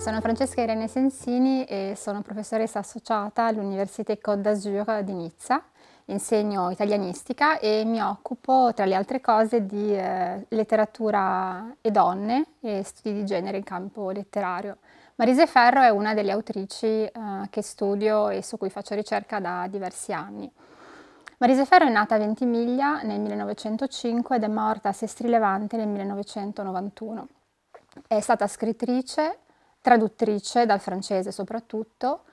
Sono Francesca Irene Sensini e sono professoressa associata all'Université Côte d'Azur di Nizza. Insegno italianistica e mi occupo, tra le altre cose, di eh, letteratura e donne e studi di genere in campo letterario. Marise Ferro è una delle autrici eh, che studio e su cui faccio ricerca da diversi anni. Marise Ferro è nata a Ventimiglia nel 1905 ed è morta a Sestri Levante nel 1991. È stata scrittrice, traduttrice dal francese soprattutto,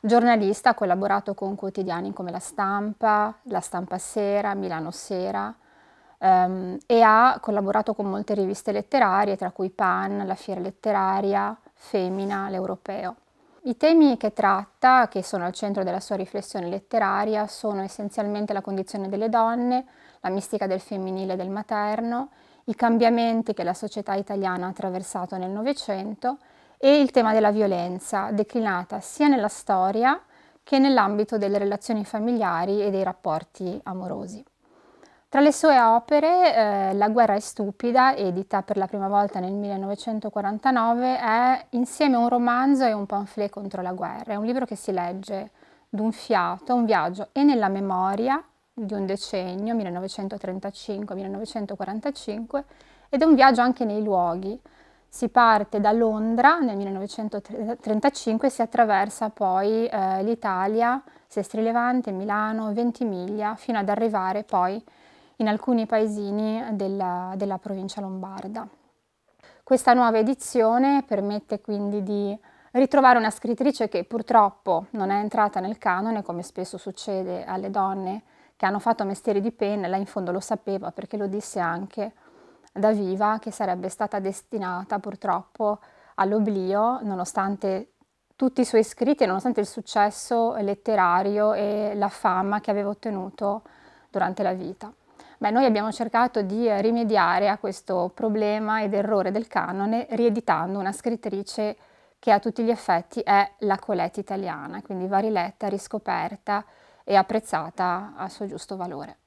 giornalista, ha collaborato con quotidiani come La Stampa, La Stampa Sera, Milano Sera um, e ha collaborato con molte riviste letterarie, tra cui Pan, La Fiera Letteraria, Femina, L'Europeo. I temi che tratta, che sono al centro della sua riflessione letteraria, sono essenzialmente la condizione delle donne, la mistica del femminile e del materno, i cambiamenti che la società italiana ha attraversato nel Novecento e il tema della violenza, declinata sia nella storia che nell'ambito delle relazioni familiari e dei rapporti amorosi. Tra le sue opere, eh, La guerra è stupida, edita per la prima volta nel 1949, è insieme un romanzo e un pamphlet contro la guerra. È un libro che si legge d'un fiato, un viaggio e nella memoria di un decennio, 1935-1945, ed è un viaggio anche nei luoghi, si parte da Londra nel 1935 e si attraversa poi eh, l'Italia, Sestri Levante, Milano, Ventimiglia, fino ad arrivare poi in alcuni paesini della, della provincia lombarda. Questa nuova edizione permette quindi di ritrovare una scrittrice che purtroppo non è entrata nel canone, come spesso succede alle donne che hanno fatto mestieri di penna, là in fondo lo sapeva perché lo disse anche da viva che sarebbe stata destinata purtroppo all'oblio, nonostante tutti i suoi scritti, nonostante il successo letterario e la fama che aveva ottenuto durante la vita. Beh, noi abbiamo cercato di rimediare a questo problema ed errore del canone rieditando una scrittrice che a tutti gli effetti è la Colette italiana, quindi va riletta, riscoperta e apprezzata al suo giusto valore.